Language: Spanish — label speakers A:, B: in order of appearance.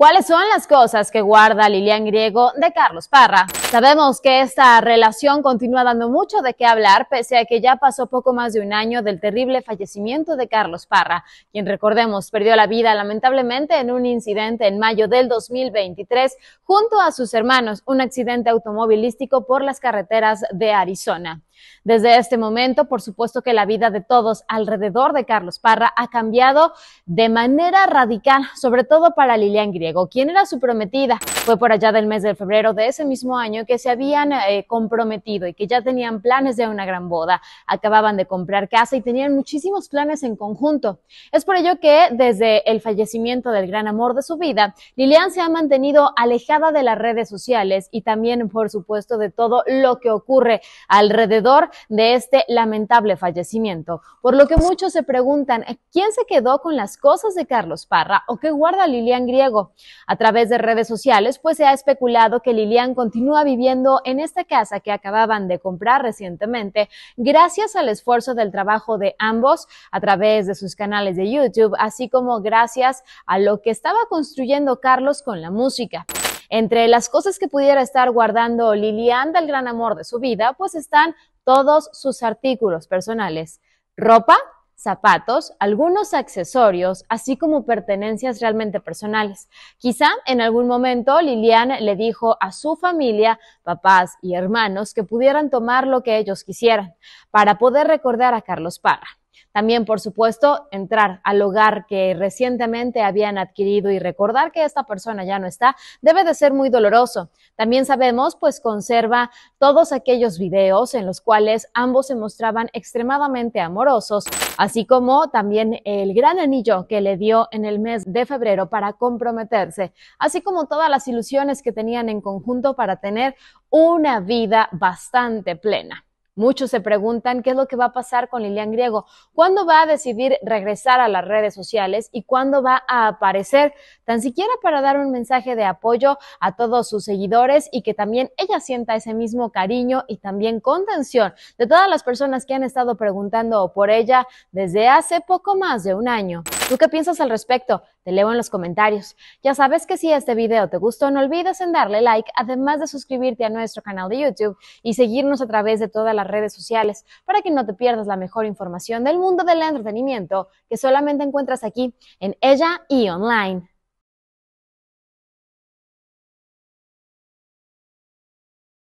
A: ¿Cuáles son las cosas que guarda Lilian Griego de Carlos Parra? Sabemos que esta relación continúa dando mucho de qué hablar, pese a que ya pasó poco más de un año del terrible fallecimiento de Carlos Parra, quien recordemos perdió la vida lamentablemente en un incidente en mayo del 2023 junto a sus hermanos, un accidente automovilístico por las carreteras de Arizona. Desde este momento, por supuesto que la vida de todos alrededor de Carlos Parra ha cambiado de manera radical, sobre todo para Lilian Griego, quien era su prometida. Fue por allá del mes de febrero de ese mismo año que se habían eh, comprometido y que ya tenían planes de una gran boda. Acababan de comprar casa y tenían muchísimos planes en conjunto. Es por ello que desde el fallecimiento del gran amor de su vida, Lilian se ha mantenido alejada de las redes sociales y también, por supuesto, de todo lo que ocurre alrededor de este lamentable fallecimiento. Por lo que muchos se preguntan, ¿eh, ¿quién se quedó con las cosas de Carlos Parra o qué guarda Lilian Griego? A través de redes sociales, pues se ha especulado que Lilian continúa viviendo en esta casa que acababan de comprar recientemente gracias al esfuerzo del trabajo de ambos a través de sus canales de YouTube, así como gracias a lo que estaba construyendo Carlos con la música. Entre las cosas que pudiera estar guardando Lilian del gran amor de su vida, pues están todos sus artículos personales, ropa, zapatos, algunos accesorios, así como pertenencias realmente personales. Quizá en algún momento Lilian le dijo a su familia, papás y hermanos que pudieran tomar lo que ellos quisieran para poder recordar a Carlos Parra. También, por supuesto, entrar al hogar que recientemente habían adquirido y recordar que esta persona ya no está, debe de ser muy doloroso. También sabemos, pues conserva todos aquellos videos en los cuales ambos se mostraban extremadamente amorosos, así como también el gran anillo que le dio en el mes de febrero para comprometerse, así como todas las ilusiones que tenían en conjunto para tener una vida bastante plena. Muchos se preguntan qué es lo que va a pasar con Lilian Griego, cuándo va a decidir regresar a las redes sociales y cuándo va a aparecer, tan siquiera para dar un mensaje de apoyo a todos sus seguidores y que también ella sienta ese mismo cariño y también contención de todas las personas que han estado preguntando por ella desde hace poco más de un año. ¿Tú qué piensas al respecto? Te leo en los comentarios. Ya sabes que si este video te gustó, no olvides en darle like, además de suscribirte a nuestro canal de YouTube y seguirnos a través de todas las redes sociales para que no te pierdas la mejor información del mundo del entretenimiento que solamente encuentras aquí en ella y online.